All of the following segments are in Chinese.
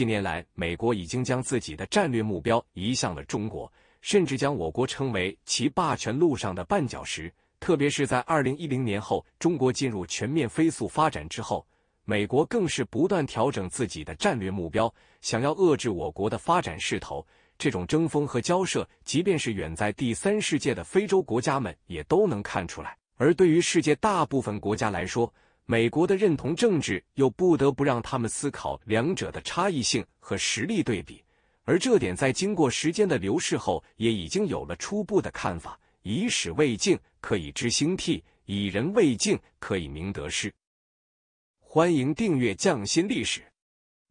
近年来，美国已经将自己的战略目标移向了中国，甚至将我国称为其霸权路上的绊脚石。特别是在二零一零年后，中国进入全面飞速发展之后，美国更是不断调整自己的战略目标，想要遏制我国的发展势头。这种争锋和交涉，即便是远在第三世界的非洲国家们也都能看出来。而对于世界大部分国家来说，美国的认同政治又不得不让他们思考两者的差异性和实力对比，而这点在经过时间的流逝后，也已经有了初步的看法。以史为镜，可以知兴替；以人为镜，可以明得失。欢迎订阅匠心历史。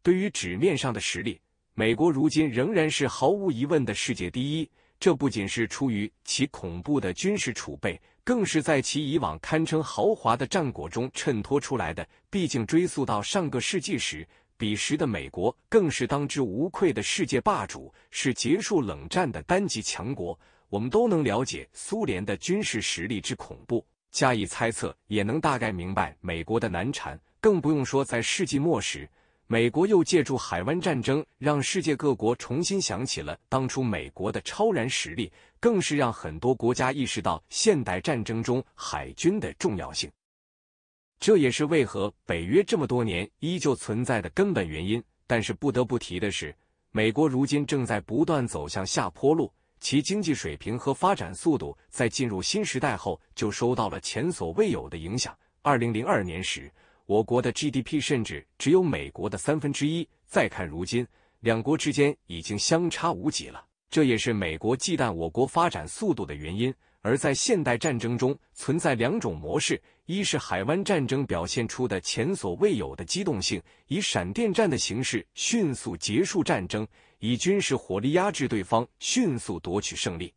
对于纸面上的实力，美国如今仍然是毫无疑问的世界第一。这不仅是出于其恐怖的军事储备。更是在其以往堪称豪华的战果中衬托出来的。毕竟追溯到上个世纪时，彼时的美国更是当之无愧的世界霸主，是结束冷战的单极强国。我们都能了解苏联的军事实力之恐怖，加以猜测也能大概明白美国的难缠。更不用说在世纪末时。美国又借助海湾战争，让世界各国重新想起了当初美国的超然实力，更是让很多国家意识到现代战争中海军的重要性。这也是为何北约这么多年依旧存在的根本原因。但是不得不提的是，美国如今正在不断走向下坡路，其经济水平和发展速度在进入新时代后就受到了前所未有的影响。二零零二年时。我国的 GDP 甚至只有美国的三分之一。再看如今，两国之间已经相差无几了。这也是美国忌惮我国发展速度的原因。而在现代战争中，存在两种模式：一是海湾战争表现出的前所未有的机动性，以闪电战的形式迅速结束战争；以军事火力压制对方，迅速夺取胜利。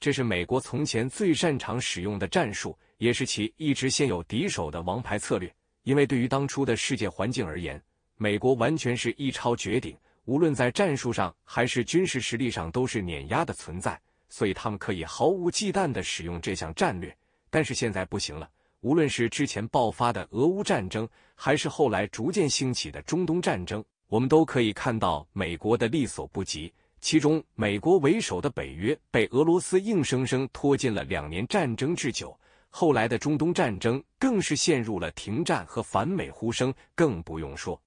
这是美国从前最擅长使用的战术，也是其一直现有敌手的王牌策略。因为对于当初的世界环境而言，美国完全是一超绝顶，无论在战术上还是军事实力上都是碾压的存在，所以他们可以毫无忌惮的使用这项战略。但是现在不行了，无论是之前爆发的俄乌战争，还是后来逐渐兴起的中东战争，我们都可以看到美国的力所不及。其中，美国为首的北约被俄罗斯硬生生拖进了两年战争之久，后来的中东战争更是陷入了停战和反美呼声，更不用说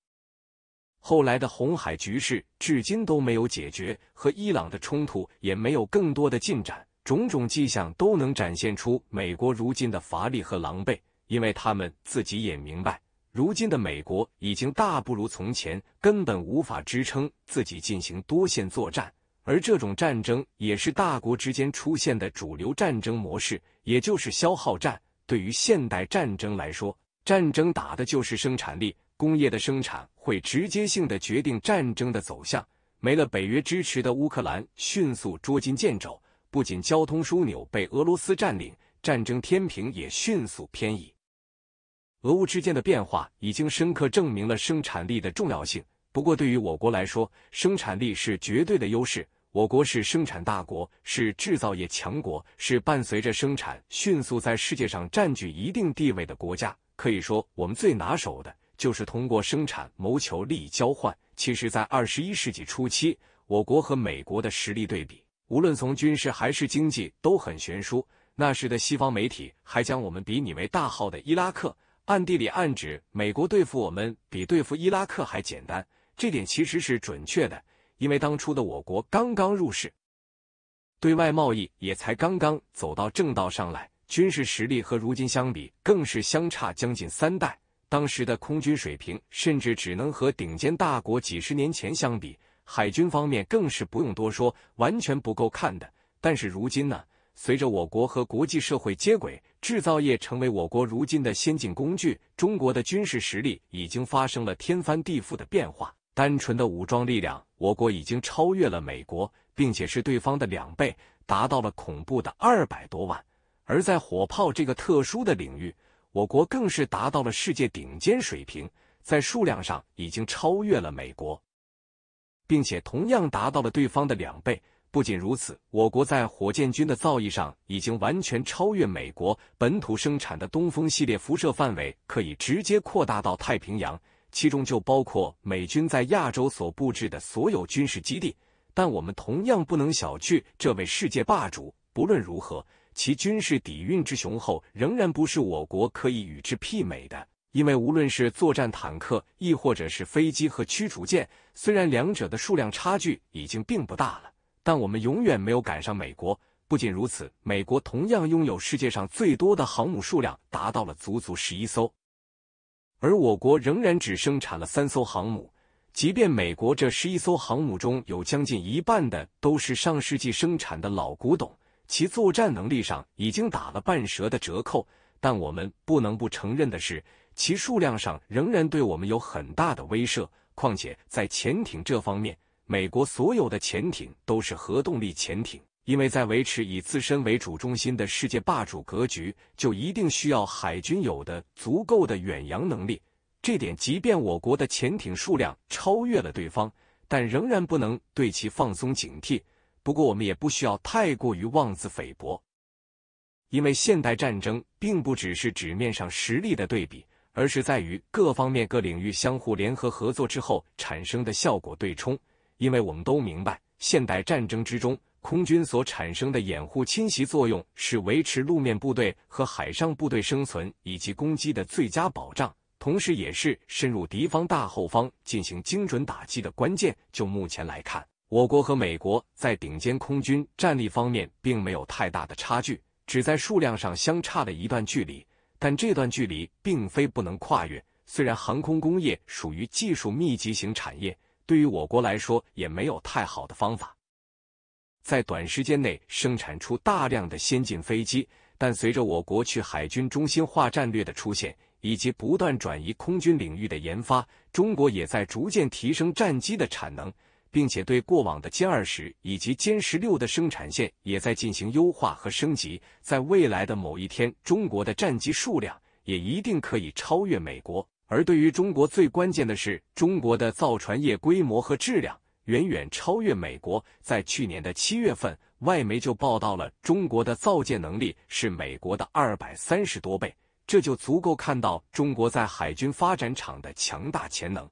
后来的红海局势至今都没有解决，和伊朗的冲突也没有更多的进展，种种迹象都能展现出美国如今的乏力和狼狈，因为他们自己也明白。如今的美国已经大不如从前，根本无法支撑自己进行多线作战，而这种战争也是大国之间出现的主流战争模式，也就是消耗战。对于现代战争来说，战争打的就是生产力，工业的生产会直接性的决定战争的走向。没了北约支持的乌克兰迅速捉襟见肘，不仅交通枢纽被俄罗斯占领，战争天平也迅速偏移。俄乌之间的变化已经深刻证明了生产力的重要性。不过，对于我国来说，生产力是绝对的优势。我国是生产大国，是制造业强国，是伴随着生产迅速在世界上占据一定地位的国家。可以说，我们最拿手的就是通过生产谋求利益交换。其实，在二十一世纪初期，我国和美国的实力对比，无论从军事还是经济都很悬殊。那时的西方媒体还将我们比拟为大号的伊拉克。暗地里暗指美国对付我们比对付伊拉克还简单，这点其实是准确的，因为当初的我国刚刚入世，对外贸易也才刚刚走到正道上来，军事实力和如今相比更是相差将近三代，当时的空军水平甚至只能和顶尖大国几十年前相比，海军方面更是不用多说，完全不够看的。但是如今呢？随着我国和国际社会接轨，制造业成为我国如今的先进工具。中国的军事实力已经发生了天翻地覆的变化。单纯的武装力量，我国已经超越了美国，并且是对方的两倍，达到了恐怖的二百多万。而在火炮这个特殊的领域，我国更是达到了世界顶尖水平，在数量上已经超越了美国，并且同样达到了对方的两倍。不仅如此，我国在火箭军的造诣上已经完全超越美国。本土生产的东风系列辐射范围可以直接扩大到太平洋，其中就包括美军在亚洲所布置的所有军事基地。但我们同样不能小觑这位世界霸主。不论如何，其军事底蕴之雄厚仍然不是我国可以与之媲美的。因为无论是作战坦克，亦或者是飞机和驱逐舰，虽然两者的数量差距已经并不大了。但我们永远没有赶上美国。不仅如此，美国同样拥有世界上最多的航母数量，达到了足足十一艘，而我国仍然只生产了三艘航母。即便美国这十一艘航母中有将近一半的都是上世纪生产的老古董，其作战能力上已经打了半折的折扣，但我们不能不承认的是，其数量上仍然对我们有很大的威慑。况且在潜艇这方面。美国所有的潜艇都是核动力潜艇，因为在维持以自身为主中心的世界霸主格局，就一定需要海军有的足够的远洋能力。这点，即便我国的潜艇数量超越了对方，但仍然不能对其放松警惕。不过，我们也不需要太过于妄自菲薄，因为现代战争并不只是纸面上实力的对比，而是在于各方面各领域相互联合合作之后产生的效果对冲。因为我们都明白，现代战争之中，空军所产生的掩护、侵袭作用是维持路面部队和海上部队生存以及攻击的最佳保障，同时也是深入敌方大后方进行精准打击的关键。就目前来看，我国和美国在顶尖空军战力方面并没有太大的差距，只在数量上相差了一段距离。但这段距离并非不能跨越。虽然航空工业属于技术密集型产业。对于我国来说，也没有太好的方法，在短时间内生产出大量的先进飞机。但随着我国去海军中心化战略的出现，以及不断转移空军领域的研发，中国也在逐渐提升战机的产能，并且对过往的歼二十以及歼十六的生产线也在进行优化和升级。在未来的某一天，中国的战机数量也一定可以超越美国。而对于中国，最关键的是中国的造船业规模和质量远远超越美国。在去年的七月份，外媒就报道了中国的造舰能力是美国的二百三十多倍，这就足够看到中国在海军发展场的强大潜能。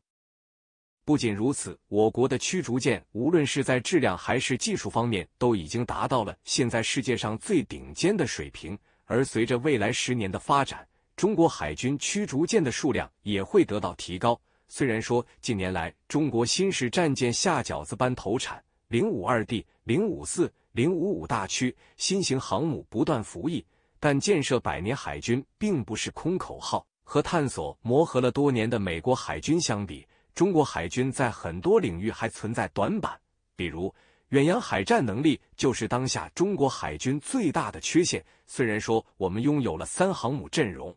不仅如此，我国的驱逐舰无论是在质量还是技术方面，都已经达到了现在世界上最顶尖的水平。而随着未来十年的发展。中国海军驱逐舰的数量也会得到提高。虽然说近年来中国新式战舰下饺子般投产，零五二 D、零五四、零五五大驱、新型航母不断服役，但建设百年海军并不是空口号。和探索磨合了多年的美国海军相比，中国海军在很多领域还存在短板，比如远洋海战能力就是当下中国海军最大的缺陷。虽然说我们拥有了三航母阵容。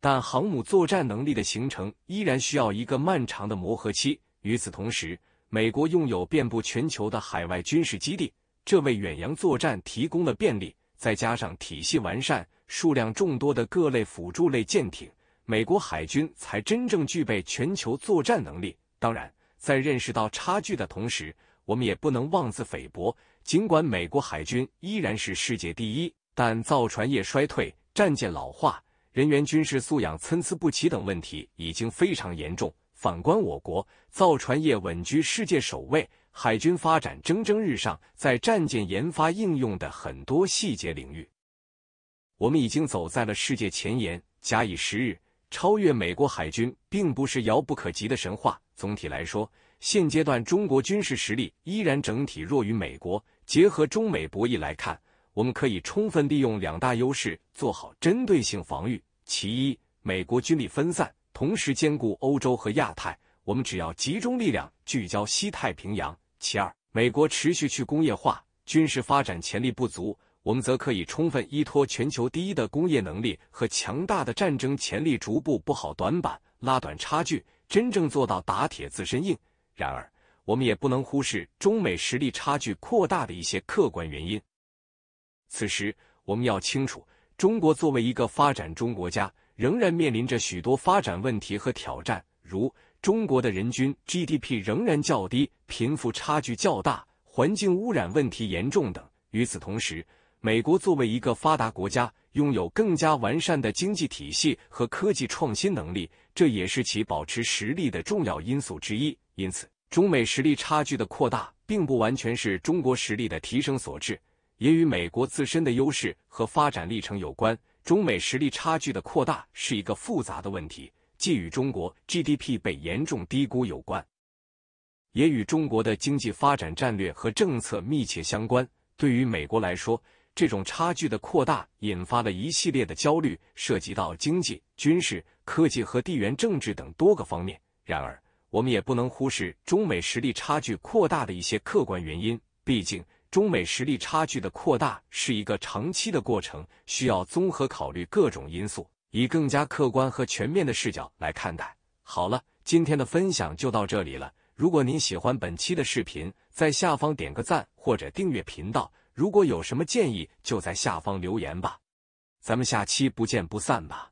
但航母作战能力的形成依然需要一个漫长的磨合期。与此同时，美国拥有遍布全球的海外军事基地，这为远洋作战提供了便利。再加上体系完善、数量众多的各类辅助类舰艇，美国海军才真正具备全球作战能力。当然，在认识到差距的同时，我们也不能妄自菲薄。尽管美国海军依然是世界第一，但造船业衰退、战舰老化。人员军事素养参差不齐等问题已经非常严重。反观我国造船业稳居世界首位，海军发展蒸蒸日上，在战舰研发应用的很多细节领域，我们已经走在了世界前沿。假以时日，超越美国海军并不是遥不可及的神话。总体来说，现阶段中国军事实力依然整体弱于美国。结合中美博弈来看，我们可以充分利用两大优势，做好针对性防御。其一，美国军力分散，同时兼顾欧洲和亚太，我们只要集中力量聚焦西太平洋。其二，美国持续去工业化，军事发展潜力不足，我们则可以充分依托全球第一的工业能力和强大的战争潜力，逐步补好短板，拉短差距，真正做到打铁自身硬。然而，我们也不能忽视中美实力差距扩大的一些客观原因。此时，我们要清楚。中国作为一个发展中国家，仍然面临着许多发展问题和挑战，如中国的人均 GDP 仍然较低、贫富差距较大、环境污染问题严重等。与此同时，美国作为一个发达国家，拥有更加完善的经济体系和科技创新能力，这也是其保持实力的重要因素之一。因此，中美实力差距的扩大，并不完全是中国实力的提升所致。也与美国自身的优势和发展历程有关。中美实力差距的扩大是一个复杂的问题，既与中国 GDP 被严重低估有关，也与中国的经济发展战略和政策密切相关。对于美国来说，这种差距的扩大引发了一系列的焦虑，涉及到经济、军事、科技和地缘政治等多个方面。然而，我们也不能忽视中美实力差距扩大的一些客观原因，毕竟。中美实力差距的扩大是一个长期的过程，需要综合考虑各种因素，以更加客观和全面的视角来看待。好了，今天的分享就到这里了。如果您喜欢本期的视频，在下方点个赞或者订阅频道。如果有什么建议，就在下方留言吧。咱们下期不见不散吧。